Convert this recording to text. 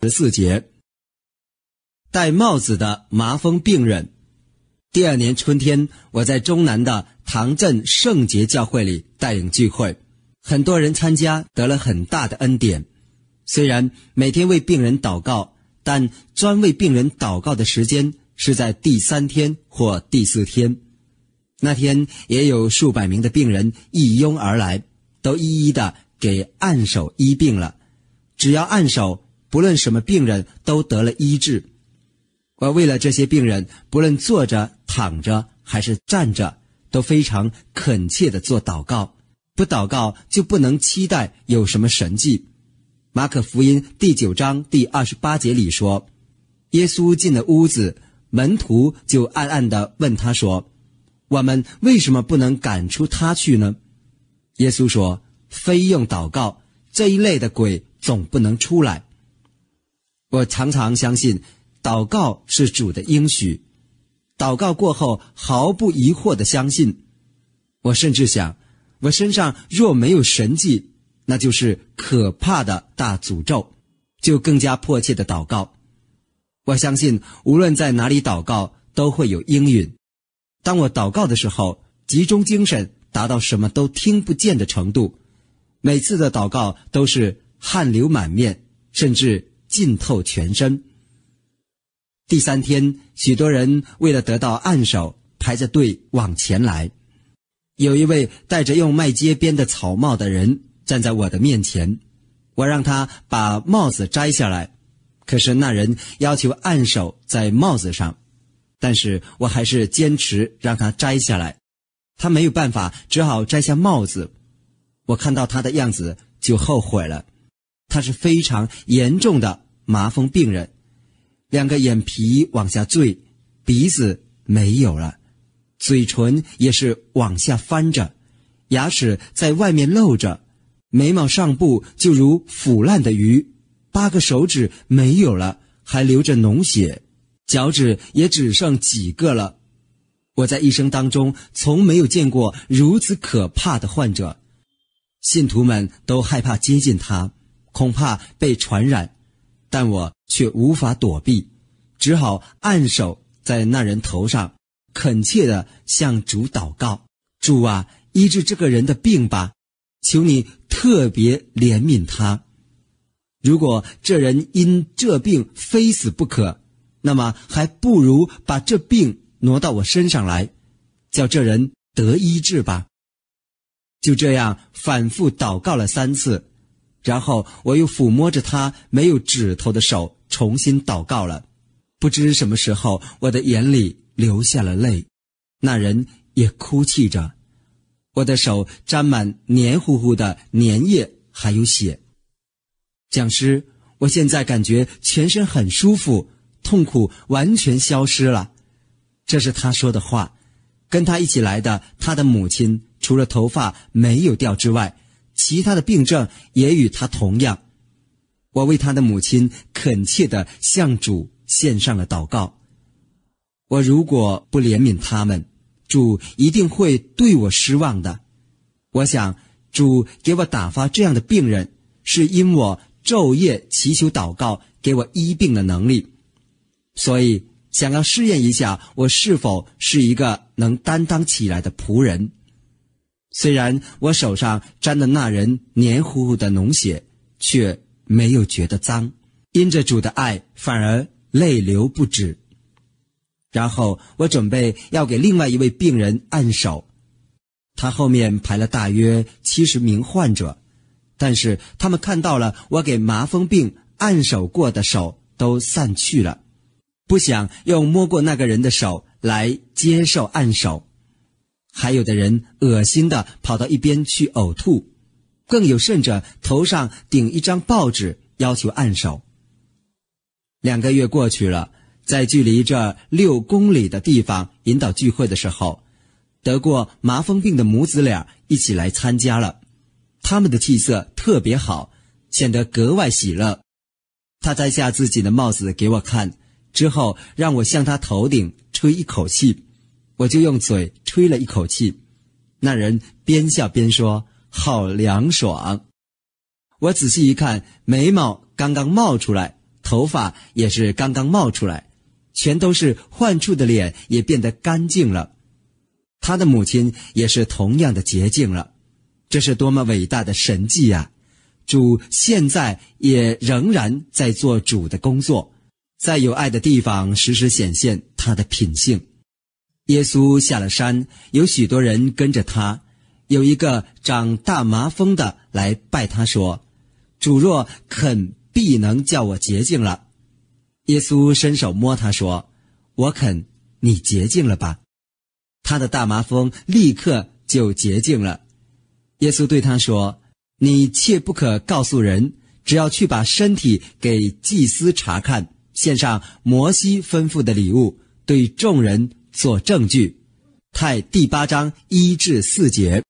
十四节，戴帽子的麻风病人。第二年春天，我在中南的唐镇圣洁教会里带领聚会，很多人参加，得了很大的恩典。虽然每天为病人祷告，但专为病人祷告的时间是在第三天或第四天。那天也有数百名的病人一拥而来，都一一的给按手医病了。只要按手。不论什么病人，都得了医治。我为了这些病人，不论坐着、躺着还是站着，都非常恳切的做祷告。不祷告就不能期待有什么神迹。马可福音第九章第二十八节里说：“耶稣进了屋子，门徒就暗暗的问他说：‘我们为什么不能赶出他去呢？’耶稣说：‘非用祷告，这一类的鬼总不能出来。’”我常常相信，祷告是主的应许。祷告过后，毫不疑惑的相信。我甚至想，我身上若没有神迹，那就是可怕的大诅咒，就更加迫切的祷告。我相信，无论在哪里祷告，都会有应允。当我祷告的时候，集中精神，达到什么都听不见的程度。每次的祷告都是汗流满面，甚至。浸透全身。第三天，许多人为了得到按手，排着队往前来。有一位戴着用麦秸编的草帽的人站在我的面前，我让他把帽子摘下来，可是那人要求按手在帽子上，但是我还是坚持让他摘下来，他没有办法，只好摘下帽子。我看到他的样子就后悔了。他是非常严重的麻风病人，两个眼皮往下坠，鼻子没有了，嘴唇也是往下翻着，牙齿在外面露着，眉毛上部就如腐烂的鱼，八个手指没有了，还流着脓血，脚趾也只剩几个了。我在一生当中从没有见过如此可怕的患者，信徒们都害怕接近他。恐怕被传染，但我却无法躲避，只好按手在那人头上，恳切的向主祷告：“主啊，医治这个人的病吧，求你特别怜悯他。如果这人因这病非死不可，那么还不如把这病挪到我身上来，叫这人得医治吧。”就这样反复祷告了三次。然后我又抚摸着他没有指头的手，重新祷告了。不知什么时候，我的眼里流下了泪，那人也哭泣着。我的手沾满黏糊糊的粘液，还有血。讲师，我现在感觉全身很舒服，痛苦完全消失了。这是他说的话。跟他一起来的他的母亲，除了头发没有掉之外。其他的病症也与他同样，我为他的母亲恳切的向主献上了祷告。我如果不怜悯他们，主一定会对我失望的。我想，主给我打发这样的病人，是因我昼夜祈求祷告，给我医病的能力，所以想要试验一下，我是否是一个能担当起来的仆人。虽然我手上沾的那人黏糊糊的脓血，却没有觉得脏，因着主的爱，反而泪流不止。然后我准备要给另外一位病人按手，他后面排了大约七十名患者，但是他们看到了我给麻风病按手过的手，都散去了，不想又摸过那个人的手来接受按手。还有的人恶心的跑到一边去呕吐，更有甚者头上顶一张报纸要求按手。两个月过去了，在距离这六公里的地方引导聚会的时候，得过麻风病的母子俩一起来参加了，他们的气色特别好，显得格外喜乐。他摘下自己的帽子给我看，之后让我向他头顶吹一口气。我就用嘴吹了一口气，那人边笑边说：“好凉爽！”我仔细一看，眉毛刚刚冒出来，头发也是刚刚冒出来，全都是患处的脸也变得干净了。他的母亲也是同样的洁净了。这是多么伟大的神迹呀！主现在也仍然在做主的工作，在有爱的地方时时显现他的品性。耶稣下了山，有许多人跟着他。有一个长大麻风的来拜他，说：“主若肯，必能叫我洁净了。”耶稣伸手摸他说：“我肯，你洁净了吧。”他的大麻风立刻就洁净了。耶稣对他说：“你切不可告诉人，只要去把身体给祭司查看，献上摩西吩咐的礼物，对众人。”做证据，太第八章一至四节。